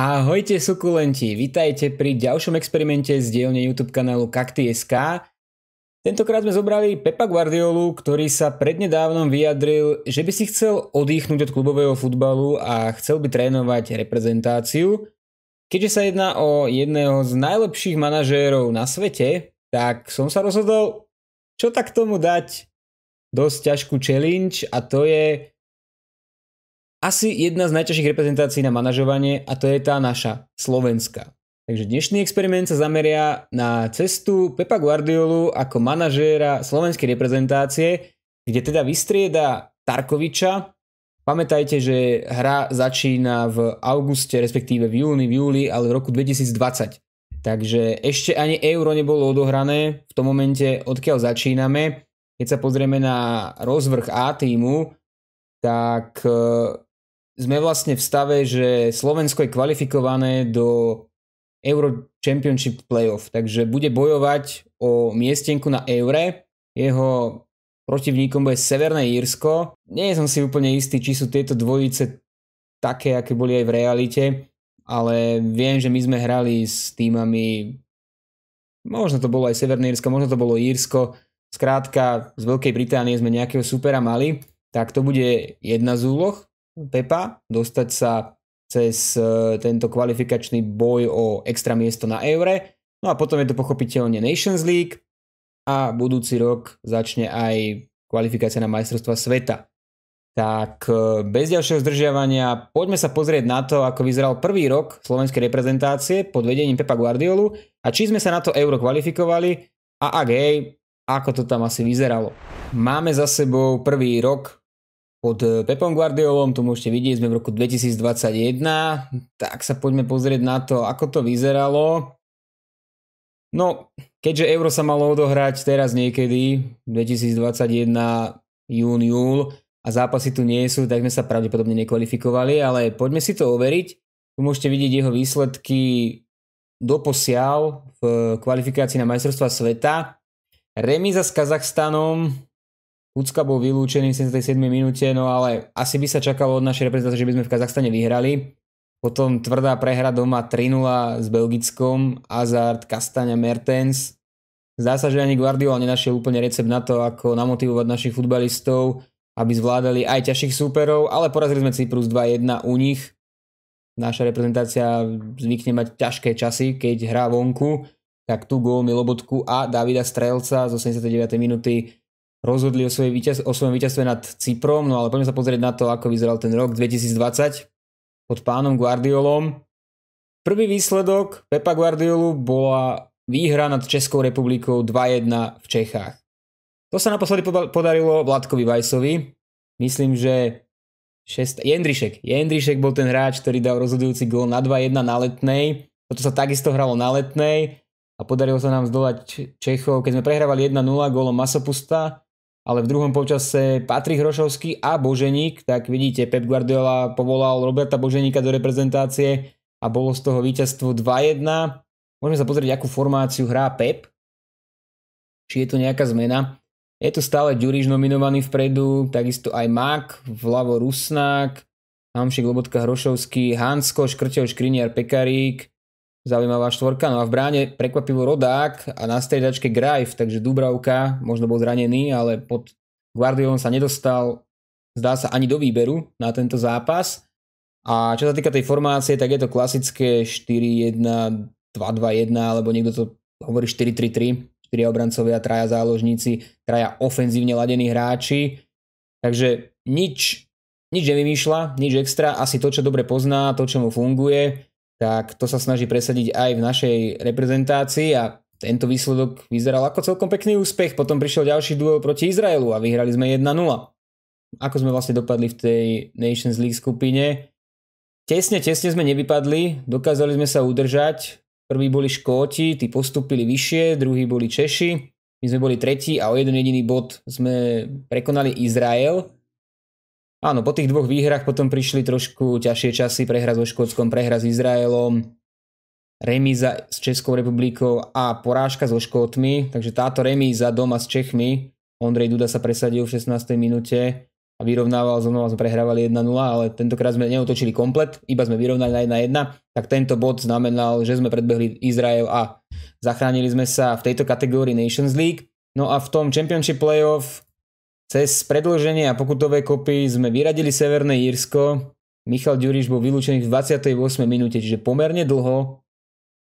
Ahojte sukulenti, vitajte pri ďalšom experimente z dielne YouTube kanálu Kakty.sk. Tentokrát sme zobrali Pepa Guardiolu, ktorý sa prednedávnom vyjadril, že by si chcel odýchnuť od klubového futbalu a chcel by trénovať reprezentáciu. Keďže sa jedná o jedného z najlepších manažérov na svete, tak som sa rozhodol, čo tak tomu dať dosť ťažkú challenge a to je asi jedna z najťažších reprezentácií na manažovanie a to je tá naša, Slovenska. Takže dnešný experiment sa zameria na cestu Pepa Guardiolu ako manažéra slovenskej reprezentácie, kde teda vystrieda Tarkoviča. Pamätajte, že hra začína v auguste, respektíve v júni, v júli, ale v roku 2020. Takže ešte ani euro nebolo odohrané v tom momente, odkiaľ začíname. Keď sa pozrieme na rozvrh A týmu, tak eh, sme vlastne v stave, že Slovensko je kvalifikované do Euro Championship Playoff, takže bude bojovať o miestenku na Eure. Jeho protivníkom bude Severné Írsko. Nie som si úplne istý, či sú tieto dvojice také, aké boli aj v realite, ale viem, že my sme hrali s týmami, možno to bolo aj Severné Írsko, možno to bolo Írsko, Skrátka, z Veľkej Británie sme nejakého supera mali, tak to bude jedna z úloh. Pepa, dostať sa cez e, tento kvalifikačný boj o extra miesto na Eure. No a potom je to pochopiteľne Nations League a budúci rok začne aj kvalifikácia na majstrovstva sveta. Tak e, bez ďalšieho zdržiavania poďme sa pozrieť na to, ako vyzeral prvý rok slovenskej reprezentácie pod vedením Pepa Guardiolu a či sme sa na to euro kvalifikovali a ak hej, ako to tam asi vyzeralo. Máme za sebou prvý rok pod eh, Pepom Guardiolom, to môžete vidieť, sme v roku 2021, tak sa poďme pozrieť na to, ako to vyzeralo. No, keďže euro sa malo odohrať teraz niekedy, 2021, jún, júl, a zápasy tu nie sú, tak sme sa pravdepodobne nekvalifikovali, ale poďme si to overiť. Tu môžete vidieť jeho výsledky doposiaľ v kvalifikácii na majstrovstva sveta. Remiza s Kazachstanom, Kucka bol vylúčený v 77. minúte, no ale asi by sa čakalo od našej reprezentácie, že by sme v Kazachstane vyhrali. Potom tvrdá prehra doma 3-0 s Belgickom, Hazard, Kastania Mertens. Zdá sa, že ani Guardiola nenašiel úplne recept na to, ako namotivovať našich futbalistov, aby zvládali aj ťažších súperov, ale porazili sme Cyprus 2-1 u nich. Naša reprezentácia zvykne mať ťažké časy, keď hrá vonku, tak tu gól Milobotku a Davida Strelca z 89. minúty rozhodli o, svojej víťaz, o svojom víťazstve nad Cyprom, no ale poďme sa pozrieť na to, ako vyzeral ten rok 2020 pod pánom Guardiolom. Prvý výsledok Pepa Guardiolu bola výhra nad Českou republikou 2-1 v Čechách. To sa naposledy podarilo Vládkovi Vajsovi. Myslím, že šest... Jendrišek. Jendrišek bol ten hráč, ktorý dal rozhodujúci gól na 2-1 na letnej. Toto sa takisto hralo na letnej a podarilo sa nám zdolať Čechov. Keď sme prehrávali 1-0 gólom Masopusta, ale v druhom počase Patrik Hrošovský a Boženík, tak vidíte, Pep Guardiola povolal Roberta Boženíka do reprezentácie a bolo z toho víťazstvo 2-1. Môžeme sa pozrieť, akú formáciu hrá Pep, či je to nejaká zmena. Je tu stále Ďuriš nominovaný vpredu, takisto aj Mak, vľavo Rusnák, Hamšik, Lobotka, Hrošovský, Hansko, Škrtev, Škriniar, Pekarík, Zaujímavá štvorka. No a v bráne prekvapivo Rodák a na striedačke Grajf, takže Dubravka možno bol zranený, ale pod Guardiolom sa nedostal, zdá sa, ani do výberu na tento zápas. A čo sa týka tej formácie, tak je to klasické 4-1, 2-2-1, alebo niekto to hovorí 4-3-3, 4 obrancovia, traja záložníci, traja ofenzívne ladení hráči. Takže nič, nič nevymýšľa, nič extra, asi to, čo dobre pozná, to, čo mu funguje tak to sa snaží presadiť aj v našej reprezentácii a tento výsledok vyzeral ako celkom pekný úspech. Potom prišiel ďalší duel proti Izraelu a vyhrali sme 1-0. Ako sme vlastne dopadli v tej Nations League skupine? Tesne, tesne sme nevypadli, dokázali sme sa udržať. Prví boli Škóti, tí postupili vyššie, druhí boli Češi, my sme boli tretí a o jeden jediný bod sme prekonali Izrael. Áno, po tých dvoch výhrách potom prišli trošku ťažšie časy, prehra so Škótskom, prehra s Izraelom, remíza s Českou republikou a porážka so Škótmi, takže táto remíza doma s Čechmi, Ondrej Duda sa presadil v 16. minúte a vyrovnával, znova sme prehrávali 1-0, ale tentokrát sme neotočili komplet, iba sme vyrovnali na 1-1, tak tento bod znamenal, že sme predbehli Izrael a zachránili sme sa v tejto kategórii Nations League. No a v tom Championship Playoff cez predloženie a pokutové kopy sme vyradili Severné Írsko. Michal Ďuriš bol vylúčený v 28. minúte, čiže pomerne dlho.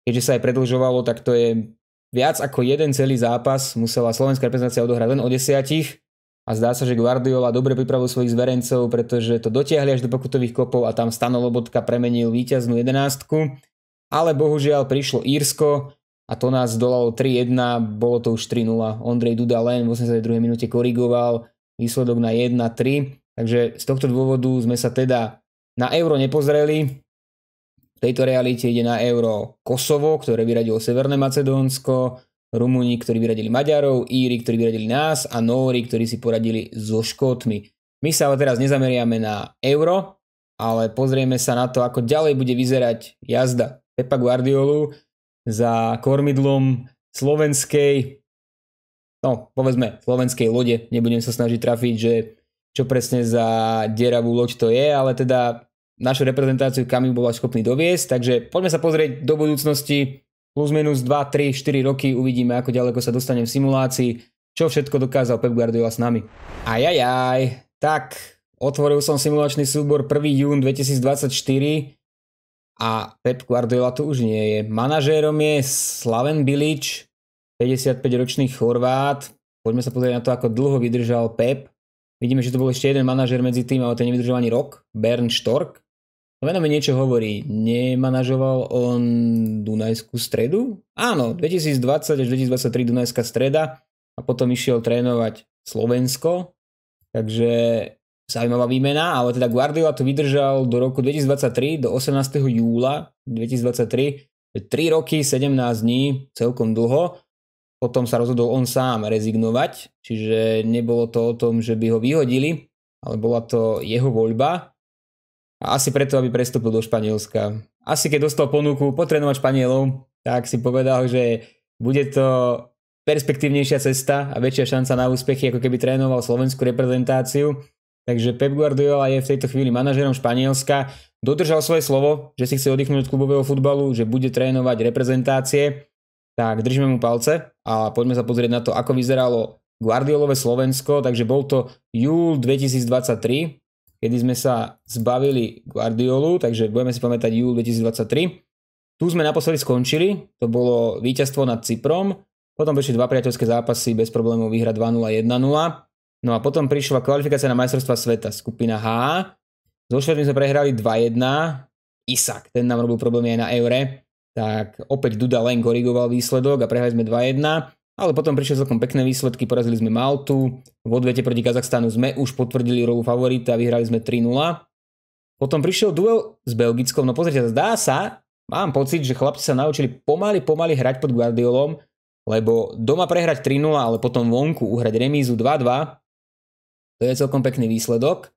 Keďže sa aj predlžovalo, tak to je viac ako jeden celý zápas. Musela slovenská reprezentácia odohrať len o desiatich. A zdá sa, že Guardiola dobre pripravil svojich zverencov, pretože to dotiahli až do pokutových kopov a tam Stano Lobotka premenil víťaznú jedenástku. Ale bohužiaľ prišlo Írsko, a to nás dolalo 3-1, bolo to už 3-0. Ondrej Duda len v 82. minúte korigoval výsledok na 1-3, takže z tohto dôvodu sme sa teda na euro nepozreli. V tejto realite ide na euro Kosovo, ktoré vyradilo Severné Macedónsko, Rumúni, ktorí vyradili Maďarov, Íri, ktorí vyradili nás a Nóri, ktorí si poradili so Škótmi. My sa ale teraz nezameriame na euro, ale pozrieme sa na to, ako ďalej bude vyzerať jazda Pepa Guardiolu, za kormidlom slovenskej, no povedzme slovenskej lode, nebudem sa snažiť trafiť, že čo presne za deravú loď to je, ale teda našu reprezentáciu ju bola schopný doviesť, takže poďme sa pozrieť do budúcnosti plus minus 2, 3, 4 roky uvidíme, ako ďaleko sa dostanem v simulácii, čo všetko dokázal Pep Guardiola s nami. Ajajaj, tak otvoril som simulačný súbor 1. jún 2024, a Pep Guardiola to už nie je. Manažérom je Slaven Bilič, 55-ročný Chorvát. Poďme sa pozrieť na to, ako dlho vydržal Pep. Vidíme, že to bol ešte jeden manažér medzi tým, ale ten nevydržal ani rok, Bern Štork. To mi niečo hovorí. Nemanažoval on Dunajskú stredu? Áno, 2020 až 2023 Dunajská streda a potom išiel trénovať Slovensko. Takže Zaujímavá výmena, ale teda Guardiola to vydržal do roku 2023, do 18. júla 2023, 3 roky, 17 dní, celkom dlho. Potom sa rozhodol on sám rezignovať, čiže nebolo to o tom, že by ho vyhodili, ale bola to jeho voľba. A asi preto, aby prestúpil do Španielska. Asi keď dostal ponuku potrénovať Španielov, tak si povedal, že bude to perspektívnejšia cesta a väčšia šanca na úspechy, ako keby trénoval slovenskú reprezentáciu Takže Pep Guardiola je v tejto chvíli manažerom Španielska. Dodržal svoje slovo, že si chce oddychnúť od klubového futbalu, že bude trénovať reprezentácie. Tak držíme mu palce a poďme sa pozrieť na to, ako vyzeralo Guardiolové Slovensko. Takže bol to júl 2023, kedy sme sa zbavili Guardiolu, takže budeme si pamätať júl 2023. Tu sme naposledy skončili, to bolo víťazstvo nad Cyprom, potom prišli dva priateľské zápasy, bez problémov vyhra 2-0, 1-0. No a potom prišla kvalifikácia na majstrovstva sveta, skupina H. So Švedmi sme prehrali 2-1. Isak, ten nám robil problémy aj na Eure. Tak opäť Duda len korigoval výsledok a prehrali sme 2-1. Ale potom prišli celkom pekné výsledky, porazili sme Maltu, v odvete proti Kazachstánu sme už potvrdili rolu favorita, vyhrali sme 3-0. Potom prišiel duel s Belgickom, no pozrite, zdá sa, mám pocit, že chlapci sa naučili pomaly, pomaly hrať pod Guardiolom, lebo doma prehrať 3-0, ale potom vonku uhrať remízu 2-2, to je celkom pekný výsledok.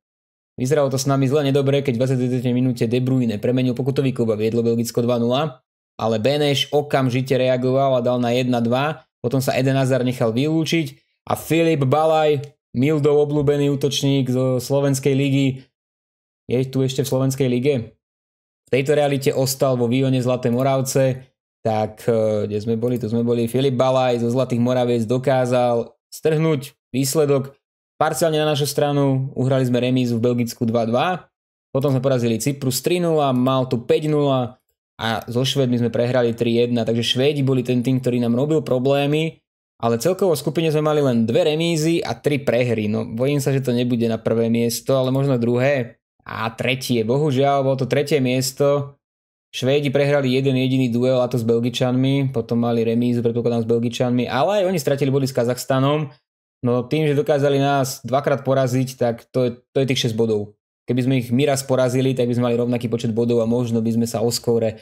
Vyzeralo to s nami zle nedobre, keď v 23. minúte De Bruyne premenil pokutový klub a viedlo Belgicko 2-0, ale Beneš okamžite reagoval a dal na 1-2, potom sa Eden Hazard nechal vylúčiť a Filip Balaj, Mildov obľúbený útočník zo Slovenskej ligy, je tu ešte v Slovenskej lige? V tejto realite ostal vo výhone Zlaté Moravce, tak e, kde sme boli, tu sme boli. Filip Balaj zo Zlatých Moraviec dokázal strhnúť výsledok Parciálne na našu stranu uhrali sme remízu v Belgicku 2-2, potom sme porazili Cyprus 3-0, Maltu 5-0 a so Švedmi sme prehrali 3-1, takže Švédi boli ten tým, ktorý nám robil problémy, ale celkovo v skupine sme mali len dve remízy a tri prehry. No bojím sa, že to nebude na prvé miesto, ale možno druhé a tretie. Bohužiaľ, bolo to tretie miesto. Švédi prehrali jeden jediný duel a to s Belgičanmi, potom mali remízu, predpokladám, s Belgičanmi, ale aj oni stratili body s Kazachstanom No tým, že dokázali nás dvakrát poraziť, tak to je, to je tých 6 bodov. Keby sme ich my raz porazili, tak by sme mali rovnaký počet bodov a možno by sme sa oskore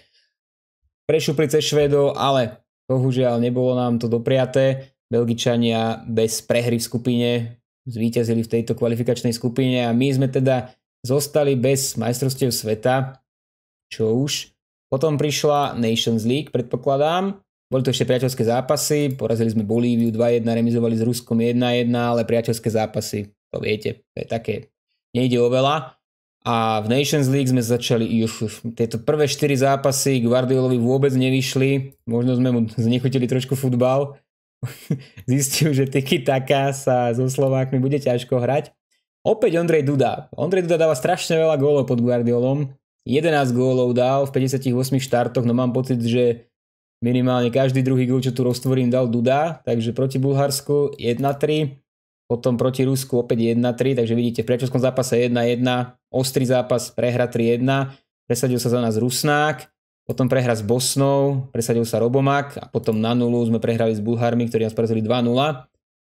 prešupli cez Švedov, ale bohužiaľ nebolo nám to dopriaté. Belgičania bez prehry v skupine zvíťazili v tejto kvalifikačnej skupine a my sme teda zostali bez majstrovstiev sveta, čo už. Potom prišla Nations League, predpokladám, boli to ešte priateľské zápasy, porazili sme Bolíviu 2-1, remizovali s Ruskom 1-1, ale priateľské zápasy, to viete, to je také, nejde o veľa. A v Nations League sme začali, už, tieto prvé 4 zápasy Guardiolovi vôbec nevyšli, možno sme mu znechutili trošku futbal, zistil, že tiki taká sa so Slovákmi bude ťažko hrať. Opäť Ondrej Duda. Ondrej Duda dáva strašne veľa gólov pod Guardiolom. 11 gólov dal v 58 štartoch, no mám pocit, že minimálne každý druhý gol, čo tu roztvorím, dal Duda, takže proti Bulharsku 1-3, potom proti Rusku opäť 1-3, takže vidíte v prečovskom zápase 1-1, ostrý zápas, prehra 3-1, presadil sa za nás Rusnák, potom prehra s Bosnou, presadil sa Robomak a potom na nulu sme prehrali s Bulharmi, ktorí nás porazili 2-0.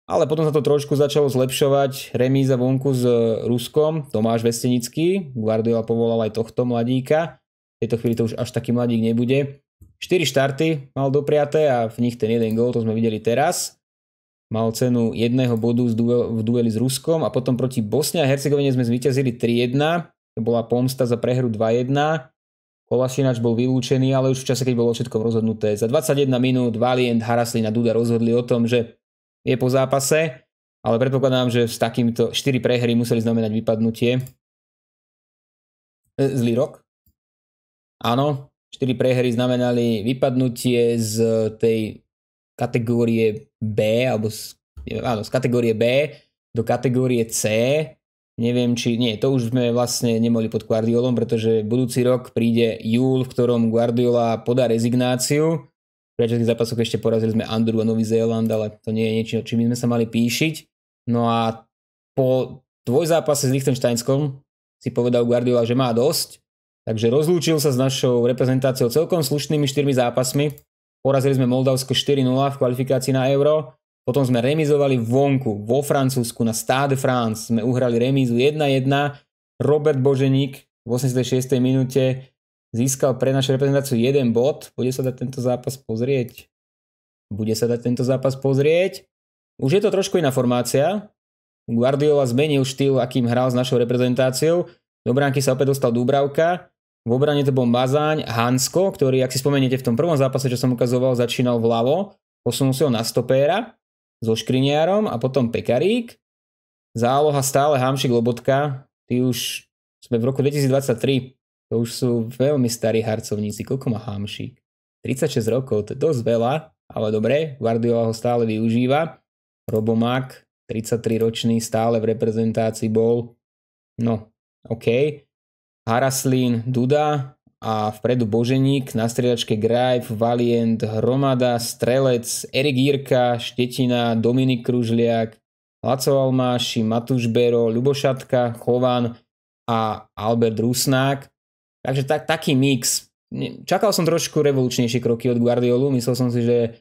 Ale potom sa to trošku začalo zlepšovať, remíza vonku s e, Ruskom, Tomáš Vestenický, Guardiola povolal aj tohto mladíka, v tejto chvíli to už až taký mladík nebude, 4 štarty mal dopriaté a v nich ten jeden gól, to sme videli teraz. Mal cenu jedného bodu v dueli s Ruskom a potom proti Bosne a Hercegovine sme zvyťazili 3-1. To bola pomsta za prehru 2-1. Kolašinač bol vylúčený, ale už v čase, keď bolo všetko rozhodnuté. Za 21 minút Valient, Haraslin a Duda rozhodli o tom, že je po zápase, ale predpokladám, že s takýmto 4 prehry museli znamenať vypadnutie. E, zlý rok. Áno, 4 prehry znamenali vypadnutie z tej kategórie B, alebo z, áno, z kategórie B do kategórie C. Neviem, či... Nie, to už sme vlastne nemohli pod Guardiolom, pretože budúci rok príde júl, v ktorom Guardiola podá rezignáciu. V priateľských zápasoch ešte porazili sme Andru a Nový Zéland, ale to nie je niečo, čím sme sa mali píšiť. No a po dvojzápase s Liechtensteinskom si povedal Guardiola, že má dosť Takže rozlúčil sa s našou reprezentáciou celkom slušnými štyrmi zápasmi. Porazili sme Moldavsko 4-0 v kvalifikácii na Euro. Potom sme remizovali vonku, vo Francúzsku, na Stade France. Sme uhrali remízu 1-1. Robert Boženík v 86. minúte získal pre našu reprezentáciu jeden bod. Bude sa dať tento zápas pozrieť? Bude sa dať tento zápas pozrieť. Už je to trošku iná formácia. Guardiola zmenil štýl, akým hral s našou reprezentáciou. Do bránky sa opäť dostal Dubravka. V obrane to bol Mazáň, Hansko, ktorý, ak si spomeniete, v tom prvom zápase, čo som ukazoval, začínal vľavo, posunul si ho na stopéra so Škriniarom a potom Pekarík. Záloha stále Hamšik Lobotka, ty už sme v roku 2023, to už sú veľmi starí harcovníci, koľko má Hamšik? 36 rokov, to je dosť veľa, ale dobre, Guardiola ho stále využíva. Robomak, 33 ročný, stále v reprezentácii bol. No, OK. Haraslín, Duda a vpredu Boženík, na striedačke Grajf, Valient, Hromada, Strelec, Erik Jirka, Štetina, Dominik Kružliak, Laco Almáši, Matúš Bero, Ľubošatka, Chovan a Albert Rusnák. Takže tak, taký mix. Čakal som trošku revolučnejšie kroky od Guardiolu, myslel som si, že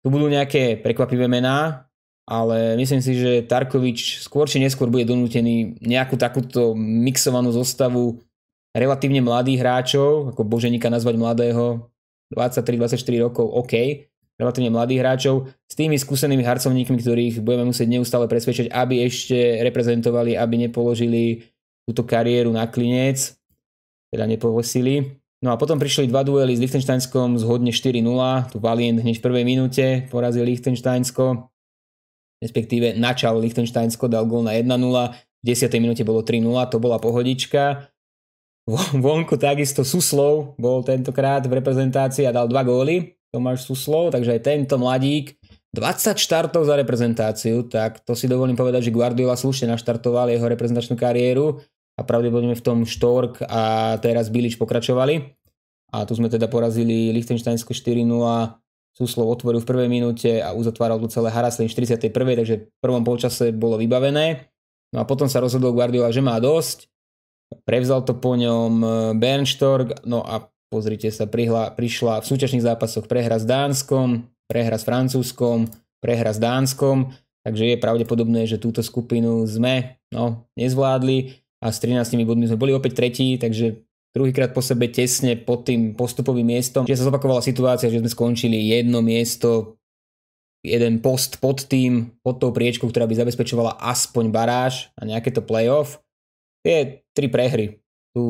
tu budú nejaké prekvapivé mená, ale myslím si, že Tarkovič skôr či neskôr bude donútený nejakú takúto mixovanú zostavu relatívne mladých hráčov, ako Boženika nazvať mladého, 23-24 rokov, OK, relatívne mladých hráčov, s tými skúsenými harcovníkmi, ktorých budeme musieť neustále presvedčať, aby ešte reprezentovali, aby nepoložili túto kariéru na klinec, teda nepohosili. No a potom prišli dva duely s Liechtensteinskom zhodne 4-0, tu Valient hneď v prvej minúte porazil Liechtensteinsko, respektíve načal Liechtensteinsko, dal gól na 1-0, v 10. minúte bolo 3-0, to bola pohodička. Vonku takisto Suslov bol tentokrát v reprezentácii a dal dva góly, Tomáš Suslov, takže aj tento mladík 20 štartov za reprezentáciu, tak to si dovolím povedať, že Guardiola slušne naštartoval jeho reprezentačnú kariéru a pravdepodobne v tom Štork a teraz Bilič pokračovali. A tu sme teda porazili Liechtensteinsko 4-0 Suslov otvoril v prvej minúte a uzatváral to celé Haraslin 41. takže v prvom polčase bolo vybavené. No a potom sa rozhodol Guardiola, že má dosť. Prevzal to po ňom eh, Bernstorg, no a pozrite sa, prihla, prišla v súťažných zápasoch prehra s Dánskom, prehra s Francúzskom, prehra s Dánskom, takže je pravdepodobné, že túto skupinu sme no, nezvládli a s 13 bodmi sme boli opäť tretí, takže druhýkrát po sebe tesne pod tým postupovým miestom, že sa zopakovala situácia, že sme skončili jedno miesto, jeden post pod tým, pod tou priečkou, ktorá by zabezpečovala aspoň baráž a nejaké to playoff. Tie tri prehry. Tu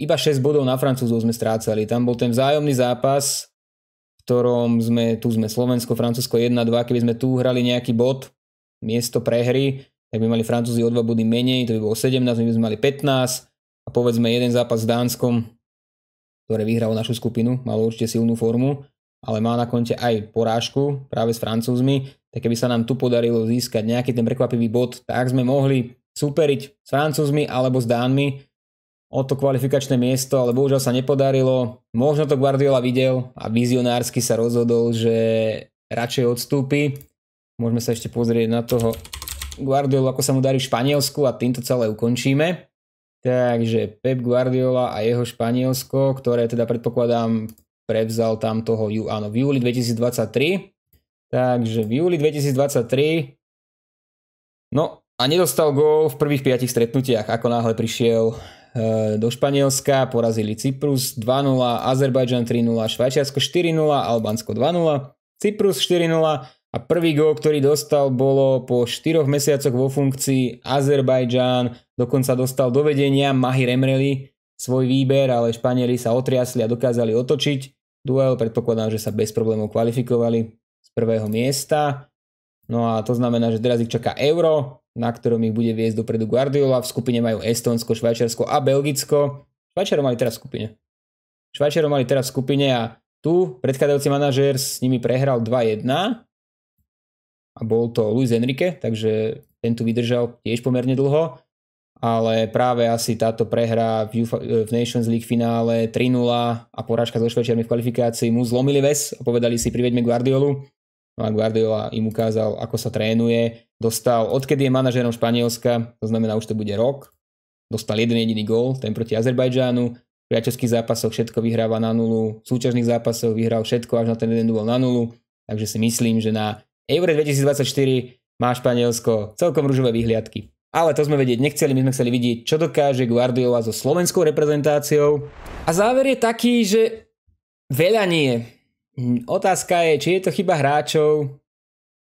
iba 6 bodov na Francúzov sme strácali. Tam bol ten vzájomný zápas, v ktorom sme, tu sme Slovensko, Francúzsko 1-2, keby sme tu hrali nejaký bod, miesto prehry, tak by mali Francúzi o 2 body menej, to by bolo 17, my by sme mali 15, a povedzme jeden zápas s Dánskom, ktoré vyhralo našu skupinu, malo určite silnú formu, ale má na konte aj porážku práve s Francúzmi, tak keby sa nám tu podarilo získať nejaký ten prekvapivý bod, tak sme mohli superiť s Francúzmi alebo s Dánmi o to kvalifikačné miesto, ale bohužiaľ sa nepodarilo. Možno to Guardiola videl a vizionársky sa rozhodol, že radšej odstúpi. Môžeme sa ešte pozrieť na toho Guardiola, ako sa mu darí v Španielsku a týmto celé ukončíme. Takže Pep Guardiola a jeho Španielsko, ktoré teda predpokladám prevzal tam toho ju áno, v júli 2023. Takže v júli 2023 no a nedostal gól v prvých piatich stretnutiach, ako náhle prišiel e, do Španielska, porazili Cyprus 2-0, Azerbajdžan 3-0, Švajčiarsko 4-0, Albánsko 2-0, Cyprus 4-0, a prvý gól, ktorý dostal, bolo po 4 mesiacoch vo funkcii Azerbajdžán, dokonca dostal do vedenia Mahi remreli svoj výber, ale Španieli sa otriasli a dokázali otočiť duel, predpokladám, že sa bez problémov kvalifikovali z prvého miesta. No a to znamená, že teraz ich čaká Euro, na ktorom ich bude viesť dopredu Guardiola. V skupine majú Estonsko, Švajčiarsko a Belgicko. Švajčiarov mali teraz v skupine. Švajčiarov mali teraz v skupine a tu predchádzajúci manažér s nimi prehral 2-1 a bol to Luis Enrique, takže ten tu vydržal tiež pomerne dlho, ale práve asi táto prehra v, Ufa, e, v Nations League finále 3-0 a porážka so Švečermi v kvalifikácii mu zlomili ves a povedali si priveďme Guardiolu. No a Guardiola im ukázal, ako sa trénuje. Dostal, odkedy je manažerom Španielska, to znamená už to bude rok, dostal jeden jediný gól, ten proti Azerbajdžánu, v priateľských zápasoch všetko vyhráva na nulu, v súťažných zápasoch vyhral všetko až na ten jeden duel na nulu, takže si myslím, že na Euro 2024 má Španielsko celkom rúžové vyhliadky. Ale to sme vedieť nechceli, my sme chceli vidieť, čo dokáže Guardiola so slovenskou reprezentáciou. A záver je taký, že veľa nie. Hm, otázka je, či je to chyba hráčov,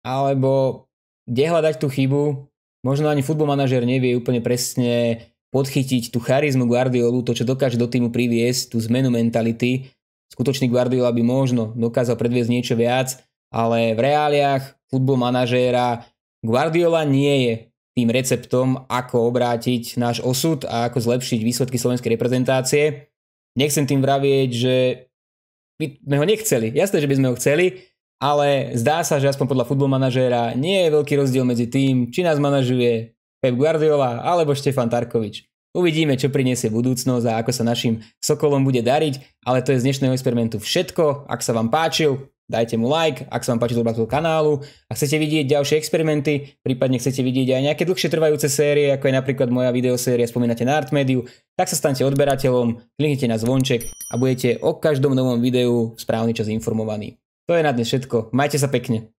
alebo kde hľadať tú chybu. Možno ani futbolmanažer manažer nevie úplne presne podchytiť tú charizmu Guardiolu, to, čo dokáže do týmu priviesť, tú zmenu mentality. Skutočný Guardiola by možno dokázal predviesť niečo viac, ale v reáliách futbol manažéra Guardiola nie je tým receptom, ako obrátiť náš osud a ako zlepšiť výsledky slovenskej reprezentácie. Nechcem tým vravieť, že by sme ho nechceli. Jasné, že by sme ho chceli, ale zdá sa, že aspoň podľa futbol manažéra nie je veľký rozdiel medzi tým, či nás manažuje Pep Guardiola alebo Štefan Tarkovič. Uvidíme, čo priniesie budúcnosť a ako sa našim Sokolom bude dariť, ale to je z dnešného experimentu všetko. Ak sa vám páčil, dajte mu like, ak sa vám páčil obrázok kanálu. A chcete vidieť ďalšie experimenty, prípadne chcete vidieť aj nejaké dlhšie trvajúce série, ako je napríklad moja videosérie Spomínate na Artmediu, tak sa stante odberateľom, kliknite na zvonček a budete o každom novom videu v správny čas informovaní. To je na dnes všetko. Majte sa pekne.